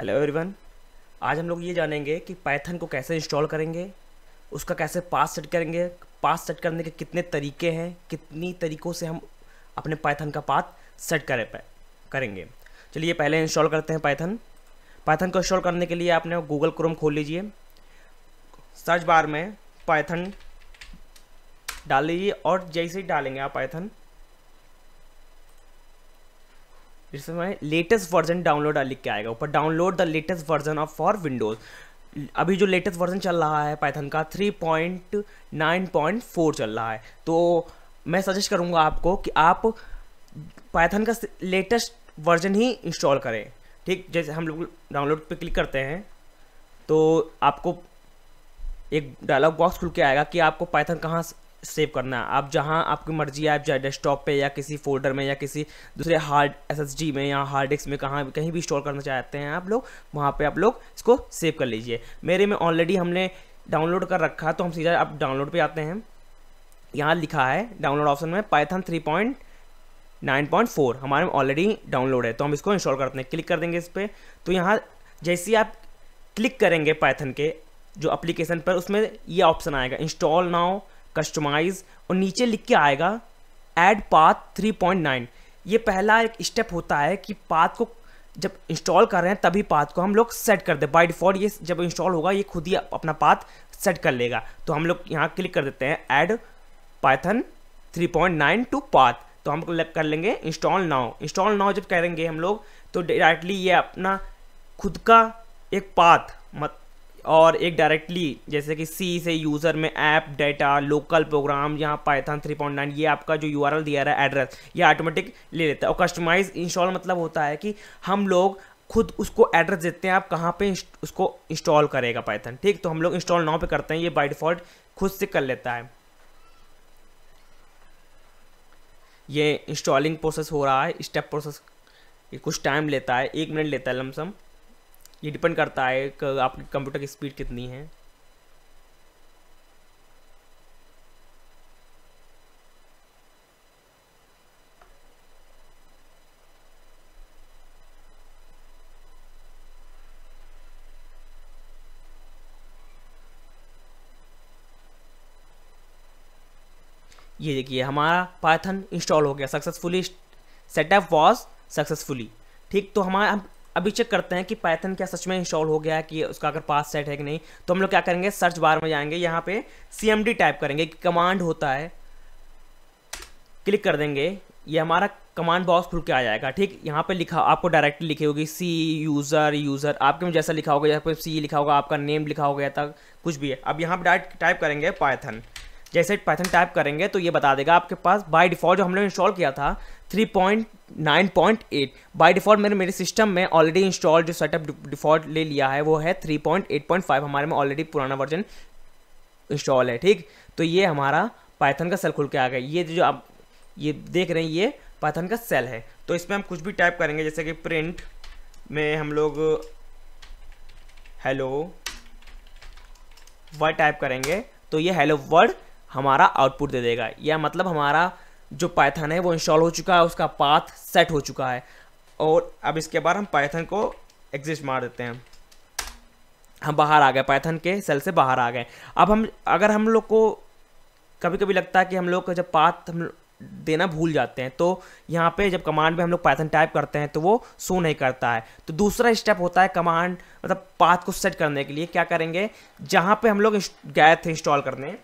hello everyone आज हम लोग ये जानेंगे कि पाइथन को कैसे इंस्टॉल करेंगे उसका कैसे पास सेट करेंगे पास सेट करने के कितने तरीके हैं कितनी तरीक़ों से हम अपने पाइथन का पाथ सेट करें करेंगे चलिए पहले इंस्टॉल करते हैं पाइथन पाइथन को इंस्टॉल करने के लिए आपने गूगल क्रोम खोल लीजिए सर्च बार में पाइथन डाल लीजिए और जैसे ही डालेंगे आप पाइथन जिसमें लेटेस्ट वर्जन डाउनलोड लिख के आएगा ऊपर download the latest version of for Windows अभी जो लेटेस्ट वर्जन चल रहा है पाइथन का 3.9.4 चल रहा है तो मैं सजेस्ट करूँगा आपको कि आप पाइथन का लेटेस्ट वर्जन ही इंस्टॉल करें ठीक जैसे हम लोग डाउनलोड पे क्लिक करते हैं तो आपको एक डायलॉग बॉक्स खुल के आएगा कि आपको पाइथन कहाँ सेव करना आप जहाँ आपकी मर्जी है आप चाहे डेस्कटॉप पे या किसी फोल्डर में या किसी दूसरे हार्ड एसएसडी में या हार्ड डिस्क में कहाँ कहीं भी स्टोर करना चाहते हैं आप लोग वहाँ पे आप लोग इसको सेव कर लीजिए मेरे में ऑलरेडी हमने डाउनलोड कर रखा तो हम सीधा आप डाउनलोड पर आते हैं यहाँ लिखा है डाउनलोड ऑप्शन में Python three point nine point four हमारे में ऑलरेडी डाउनलोड है तो हम इसको इंस्टॉल करते हैं क्लिक कर देंगे इस पर तो यहाँ जैसे ही आप क्लिक करेंगे पाइथन के जो एप्लीकेशन पर उसमें ये ऑप्शन आएगा इंस्टॉल नाउ कस्टमाइज और नीचे लिख के आएगा एड पाथ 3.9 ये पहला एक स्टेप होता है कि पाथ को जब इंस्टॉल कर रहे हैं तभी पाथ को हम लोग सेट कर दे बाई डिफ़ॉल्ट ये जब इंस्टॉल होगा ये खुद ही अपना पाथ सेट कर लेगा तो हम लोग यहाँ क्लिक कर देते हैं एड पाइथन 3.9 टू पाथ तो हम कर लेंगे इंस्टॉल नाउ इंस्टॉल नाउ जब करेंगे हम लोग तो डायरेक्टली ये अपना खुद का एक पाथ मत और एक डायरेक्टली जैसे कि सी से यूज़र में ऐप डाटा लोकल प्रोग्राम यहाँ पाइथन 3.9 ये आपका जो यू दिया रहा है एड्रेस ये ऑटोमेटिक ले लेता है और कस्टमाइज इंस्टॉल मतलब होता है कि हम लोग खुद उसको एड्रेस देते हैं आप कहाँ पे उसको इंस्टॉल करेगा पाइथन ठीक तो हम लोग इंस्टॉल नाउ पे करते हैं ये बाई डिफ़ॉल्ट खुद से कर लेता है ये इंस्टॉलिंग प्रोसेस हो रहा है स्टेप प्रोसेस ये कुछ टाइम लेता है एक मिनट लेता है लमसम ये डिपेंड करता है कि आपके कंप्यूटर की स्पीड कितनी है ये देखिए हमारा पाइथन इंस्टॉल हो गया सक्सेसफुली सेटअप वॉज सक्सेसफुली ठीक तो हमारा हम अभी चेक करते हैं कि पाइथन क्या सच में इंस्टॉल हो गया है कि उसका अगर पास सेट है कि नहीं तो हम लोग क्या करेंगे सर्च बार में जाएंगे यहाँ पे सी टाइप करेंगे कि कमांड होता है क्लिक कर देंगे ये हमारा कमांड बॉक्स खुल के आ जाएगा ठीक यहाँ पे लिखा आपको डायरेक्टली लिखी होगी सी यूज़र यूज़र आपके में जैसा लिखा होगा यहाँ पे सी लिखा होगा आपका नेम लिखा होगा या तक कुछ भी है अब यहाँ पे डायरेक्ट टाइप करेंगे पाइथन जैसे पैथन टाइप करेंगे तो ये बता देगा आपके पास बाय डिफ़ॉल्ट जो हमने इंस्टॉल किया था 3.9.8 बाई डिफ़ॉल्ट मेरे मेरे सिस्टम में ऑलरेडी इंस्टॉल जो सेटअप डिफ़ॉल्ट ले लिया है वो है 3.8.5 हमारे में ऑलरेडी पुराना वर्जन इंस्टॉल है ठीक तो ये हमारा पैथन का सेल खुल के आ गया ये जो आप ये देख रहे हैं ये पैथन का सेल है तो इसमें हम कुछ भी टाइप करेंगे जैसे कि प्रिंट में हम लोग हेलो वर्ड टाइप करेंगे तो ये हेलो वर्ड हमारा आउटपुट दे देगा या मतलब हमारा जो पाइथन है वो इंस्टॉल हो चुका है उसका पाथ सेट हो चुका है और अब इसके बाद हम पाइथन को एग्जिस्ट मार देते हैं हम बाहर आ गए पाइथन के सेल से बाहर आ गए अब हम अगर हम लोग को कभी कभी लगता है कि हम लोग जब पाथ हम देना भूल जाते हैं तो यहाँ पे जब कमांड में हम लोग पाइथन टाइप करते हैं तो वो शो नहीं करता है तो दूसरा स्टेप होता है कमांड मतलब पाथ को सेट करने के लिए क्या करेंगे जहाँ पे हम लोग गए थे इंस्टॉल करने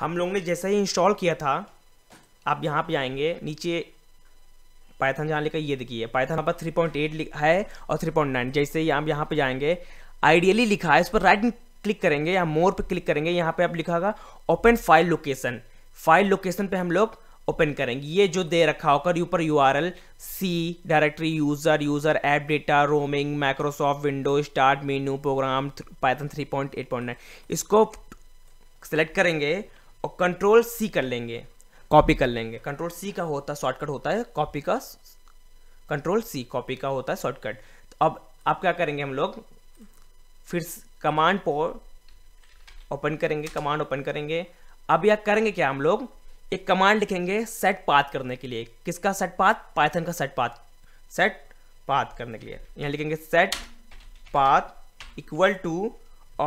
हम लोग ने जैसा ही इंस्टॉल किया था आप यहाँ पे आएंगे नीचे पाइथन जहाँ लिखा ये देखिए पाइथन यहाँ पर थ्री पॉइंट एट है और थ्री पॉइंट नाइन जैसे ही आप यहाँ पे जाएंगे आइडियली लिखा है इस पर राइट क्लिक करेंगे या मोर पर क्लिक करेंगे यहाँ पे आप लिखा होगा open file location file location पे हम लोग ओपन करेंगे ये जो दे रखा होकर ऊपर U R L C directory user user app data roaming Microsoft window start menu program Python three point eight point nine इसको सेलेक्ट करेंगे और कंट्रोल सी कर लेंगे कॉपी कर लेंगे कंट्रोल सी का होता है शॉर्टकट होता है कॉपी का कंट्रोल सी कॉपी का होता है शॉर्टकट तो अब अब क्या करेंगे हम लोग फिर कमांड पो ओपन करेंगे कमांड ओपन करेंगे अब यह करेंगे क्या हम लोग एक कमांड लिखेंगे सेट पाथ करने के लिए किसका सेट पाथ पाइथन का सेट पाथ सेट पाथ करने के लिए यहाँ लिखेंगे सेट पाथ इक्वल टू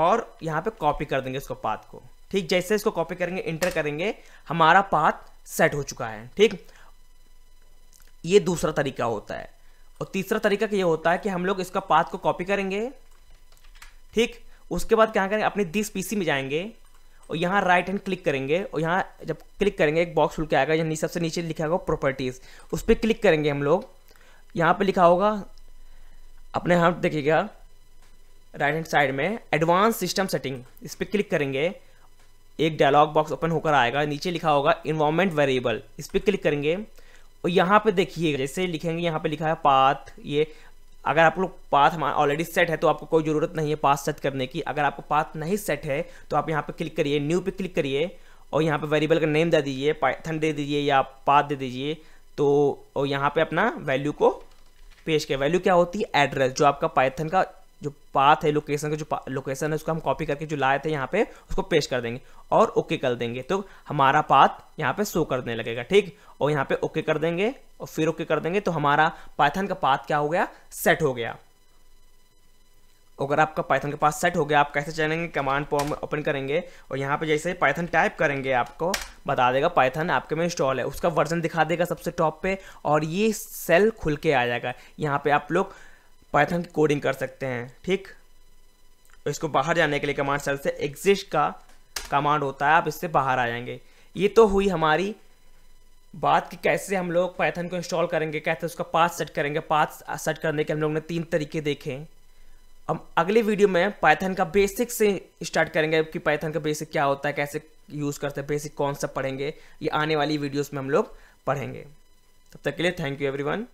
और यहाँ पे कॉपी कर देंगे उसको पाथ को ठीक जैसे इसको कॉपी करेंगे इंटर करेंगे हमारा पाथ सेट हो चुका है ठीक ये दूसरा तरीका होता है और तीसरा तरीका यह होता है कि हम लोग इसका पाथ को कॉपी करेंगे ठीक उसके बाद क्या करेंगे अपने दिस पीसी में जाएंगे और यहाँ राइट हैंड क्लिक करेंगे और यहाँ जब क्लिक करेंगे एक बॉक्स खुल के आएगा यहाँ सबसे नीचे लिखा होगा प्रॉपर्टीज़ उस पर क्लिक करेंगे हम लोग यहाँ पर लिखा होगा अपने हाथ देखिएगा राइट हैंड साइड में एडवांस सिस्टम सेटिंग इस पर क्लिक करेंगे एक डायलॉग बॉक्स ओपन होकर आएगा नीचे लिखा होगा इन्वायमेंट वेरिएबल इस पर क्लिक करेंगे और यहाँ पे देखिए जैसे लिखेंगे यहाँ पे लिखा है पाथ ये अगर आप लोग पाथ हमारा ऑलरेडी सेट है तो आपको कोई ज़रूरत नहीं है पाथ सेट करने की अगर आपको पाथ नहीं सेट है तो आप यहाँ पे क्लिक करिए न्यू पे क्लिक करिए और यहाँ पे वेरिएबल का नेम दे दीजिए पाइथन दे दीजिए या पाथ दे दीजिए तो और यहाँ पे अपना वैल्यू को पेश किया वैल्यू क्या होती है एड्रेस जो आपका पाइथन का जो पाथ है लोकेशन का जो लोकेशन है उसको हम कॉपी करके जो लाए थे यहाँ पे उसको पेश कर देंगे और ओके कर देंगे तो हमारा पाथ यहाँ पे शो करने लगेगा ठीक और यहाँ पे ओके कर देंगे और फिर ओके कर देंगे तो हमारा पाइथन का पाथ क्या हो गया सेट हो गया अगर आपका पाइथन के पास सेट हो गया आप कैसे चलेंगे कमांड फॉर्म ओपन करेंगे और यहाँ पे जैसे पाइथन टाइप करेंगे आपको बता देगा पाइथन आपके में इंस्टॉल है उसका वर्जन दिखा देगा सबसे टॉप पे और ये सेल खुल के आ जाएगा यहाँ पे आप लोग पाइथन की कोडिंग कर सकते हैं ठीक तो इसको बाहर जाने के लिए कमांड सेल से एग्जिस्ट का कमांड होता है आप इससे बाहर आ जाएंगे ये तो हुई हमारी बात कि कैसे हम लोग पाइथन को इंस्टॉल करेंगे कैसे उसका पाथ सेट करेंगे पाथ सेट करने के हम लोग ने तीन तरीके देखे हम अगले वीडियो में पाइथन का बेसिक से स्टार्ट करेंगे कि पाइथन का बेसिक क्या होता है कैसे यूज़ करते हैं बेसिक कौन सा पढ़ेंगे ये आने वाली वीडियोस में हम लोग पढ़ेंगे तब तक के लिए थैंक यू एवरीवन